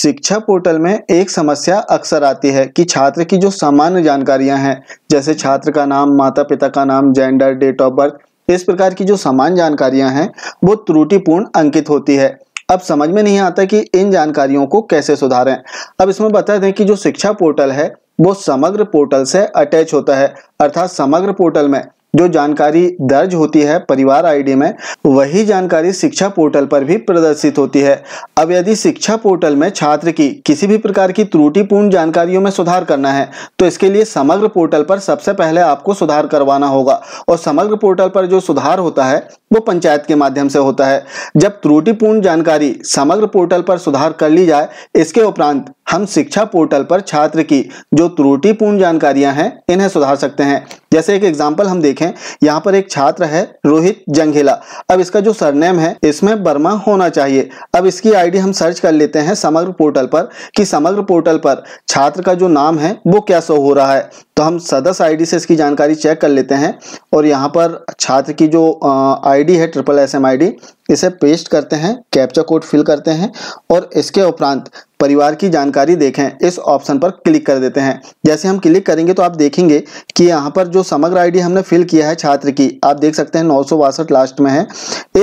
शिक्षा पोर्टल में एक समस्या अक्सर आती है कि छात्र की जो सामान्य जानकारियां हैं जैसे छात्र का नाम माता पिता का नाम जेंडर डेट ऑफ बर्थ इस प्रकार की जो सामान्य जानकारियां हैं वो त्रुटिपूर्ण अंकित होती है अब समझ में नहीं आता कि इन जानकारियों को कैसे सुधारें अब इसमें बता दें कि जो शिक्षा पोर्टल है वो समग्र पोर्टल से अटैच होता है अर्थात समग्र पोर्टल में जो जानकारी दर्ज होती है परिवार आईडी में वही जानकारी शिक्षा पोर्टल पर भी प्रदर्शित होती है अब यदि शिक्षा पोर्टल में छात्र की किसी भी प्रकार की त्रुटिपूर्ण जानकारियों में सुधार करना है तो इसके लिए समग्र पोर्टल पर सबसे पहले आपको सुधार करवाना होगा और समग्र पोर्टल पर जो सुधार होता है वो पंचायत के माध्यम से होता है जब त्रुटिपूर्ण जानकारी समग्र पोर्टल पर सुधार कर ली जाए इसके उपरांत हम शिक्षा पोर्टल पर छात्र की जो त्रुटिपूर्ण जानकारियां हैं इन्हें सुधार सकते हैं जैसे एक एग्जाम्पल हम देखें यहाँ पर एक छात्र है रोहित जंगेला अब इसका जो सरनेम है इसमें बर्मा होना चाहिए अब इसकी आईडी हम सर्च कर लेते हैं समग्र पोर्टल पर कि समग्र पोर्टल पर छात्र का जो नाम है वो क्या सो हो रहा है तो हम सदस्य आईडी से इसकी जानकारी चेक कर लेते हैं और यहाँ पर छात्र की जो आईडी है triple S M I D इसे पेस्ट करते हैं कैप्चा कोड फिल करते हैं और इसके उपरांत परिवार की जानकारी देखें इस ऑप्शन पर क्लिक कर देते हैं जैसे हम क्लिक करेंगे तो आप देखेंगे कि यहाँ पर जो समग्र आईडी हमने फिल किया है छात्र की आप देख सकते हैं नौ लास्ट में है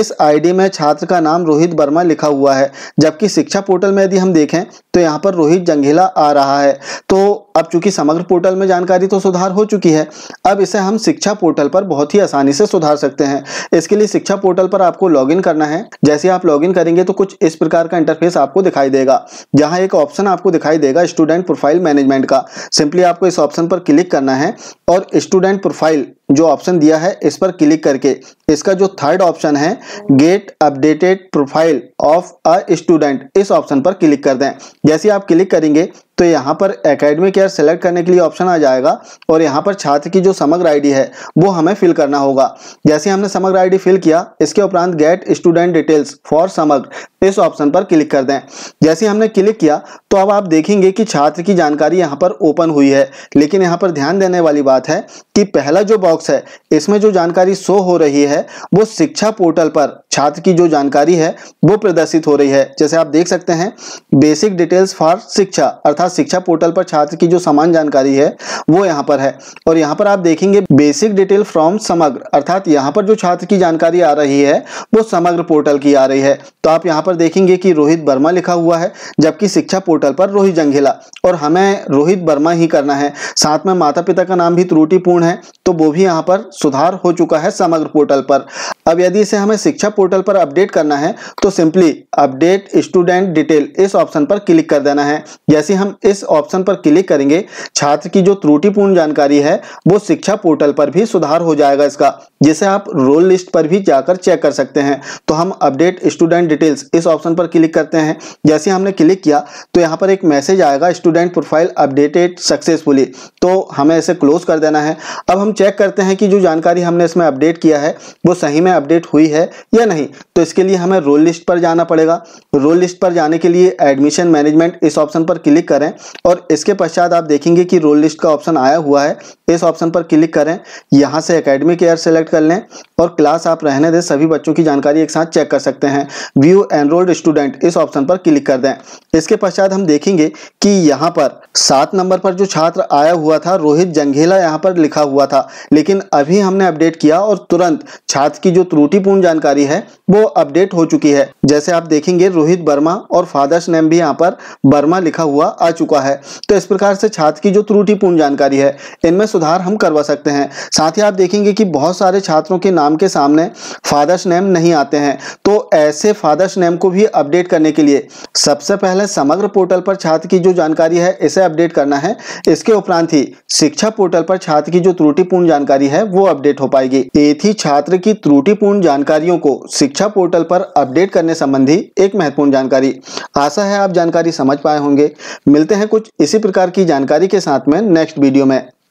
इस आईडी में छात्र का नाम रोहित वर्मा लिखा हुआ है जबकि शिक्षा पोर्टल में यदि हम देखें तो यहाँ पर रोहित जंघेला आ रहा है तो अब चूंकि समग्र पोर्टल में जानकारी तो सुधार हो चुकी है अब इसे हम शिक्षा पोर्टल पर बहुत ही आसानी से सुधार सकते हैं इसके लिए शिक्षा पोर्टल पर आपको लॉगिन करना है जैसे आप लॉगिन करेंगे तो कुछ इस प्रकार का इंटरफेस आपको दिखाई देगा जहां एक ऑप्शन आपको दिखाई देगा स्टूडेंट प्रोफाइल मैनेजमेंट का सिंपली आपको इस ऑप्शन पर क्लिक करना है और स्टूडेंट प्रोफाइल जो ऑप्शन दिया है इस पर क्लिक करके इसका जो थर्ड ऑप्शन है get updated profile of a student इस ऑप्शन पर क्लिक कर दें जैसे आप क्लिक करेंगे तो यहाँ पर एकेडमिक ईयर सेलेक्ट करने के लिए ऑप्शन आ जाएगा और यहाँ पर छात्र की जो समग्र आईडी है वो हमें फिल करना होगा जैसे हमने समग्र आईडी फिल किया इसके उपरांत गेट स्टूडेंट डिटेल्स फॉर समग्र इस ऑप्शन पर क्लिक कर दें जैसे हमने क्लिक किया तो अब आप देखेंगे कि छात्र की जानकारी यहाँ पर ओपन हुई है लेकिन यहाँ पर ध्यान देने वाली बात है कि पहला जो बॉक्स है इसमें जो जानकारी शो हो रही है वो शिक्षा पोर्टल पर छात्र की जो जानकारी है वो प्रदर्शित हो रही है जैसे आप देख सकते हैं बेसिक डिटेल्स फॉर शिक्षा अर्थात शिक्षा पोर्टल पर छात्र की जो समान जानकारी है वो यहाँ पर है और यहाँ पर आप देखेंगे बेसिक डिटेल फ्रॉम समग्र अर्थात यहाँ पर जो छात्र की जानकारी आ रही है वो समग्र पोर्टल की आ रही है तो आप यहाँ पर देखेंगे कि रोहित वर्मा लिखा हुआ है जबकि शिक्षा पोर्टल पर रोहित जंगेला और हमें रोहित वर्मा ही करना है साथ में माता पिता का नाम भी त्रुटिपूर्ण है तो वो भी यहाँ पर सुधार हो चुका है समग्र पोर्टल पर अब यदि इसे हमें शिक्षा पोर्टल पोर्टल पर अपडेट करना है तो सिंपली अपडेट स्टूडेंट डिटेल इस ऑप्शन पर क्लिक कर देना है जैसे हम इस ऑप्शन पर क्लिक करेंगे छात्र की जो त्रुटिपूर्ण जानकारी है वो शिक्षा पोर्टल पर भी सुधार हो जाएगा इसका जिसे आप रोल लिस्ट पर भी जाकर चेक कर सकते हैं तो हम अपडेट स्टूडेंट डिटेल्स इस ऑप्शन पर क्लिक करते हैं जैसे हमने क्लिक किया तो यहाँ पर एक मैसेज आएगा स्टूडेंट प्रोफाइल अपडेटेड सक्सेसफुली तो हमें इसे क्लोज कर देना है अब हम चेक करते हैं कि जो जानकारी हमने इसमें अपडेट किया है वो सही में अपडेट हुई है या नहीं नहीं तो इसके लिए हमें रोल लिस्ट पर जाना पड़ेगा रोल लिस्ट पर जाने के लिए एडमिशन मैनेजमेंट इस ऑप्शन पर क्लिक करें और इसके पश्चात आप देखेंगे कि रोल लिस्ट का ऑप्शन आया हुआ है इस ऑप्शन पर क्लिक करें यहाँ से एकेडमिक ईयर सेलेक्ट कर लें और क्लास आप रहने दें सभी बच्चों की जानकारी एक साथ चेक कर सकते हैं व्यू एनरोल्ड स्टूडेंट इस ऑप्शन पर क्लिक कर दें इसके पश्चात हम देखेंगे कि यहाँ पर सात नंबर पर जो छात्र आया हुआ था रोहित जंघेला यहाँ पर लिखा हुआ था लेकिन अभी हमने अपडेट किया और तुरंत छात्र की जो त्रुटिपूर्ण जानकारी है वो अपडेट हो चुकी है जैसे आप देखेंगे रोहित वर्मा और फादर्स नेम भी यहाँ पर वर्मा लिखा हुआ आ चुका है तो इस प्रकार से छात्र की जो त्रुटिपूर्ण जानकारी है इनमें सुधार हम करवा सकते हैं साथ ही आप देखेंगे कि बहुत सारे छात्रों के नाम के सामने फादर्स नेम नहीं आते हैं तो ऐसे फादर्स नेम को भी अपडेट करने के लिए सबसे पहले समग्र पोर्टल पर छात्र की जो जानकारी है इसे अपडेट करना है इसके उपरांत ही शिक्षा पोर्टल पर छात्र की जो त्रुटिपूर्ण जानकारी है वो अपडेट हो पाएगी एक ही छात्र की त्रुटिपूर्ण जानकारियों को शिक्षा पोर्टल पर अपडेट करने संबंधी एक महत्वपूर्ण जानकारी आशा है आप जानकारी समझ पाए होंगे मिलते हैं कुछ इसी प्रकार की जानकारी के साथ में नेक्स्ट वीडियो में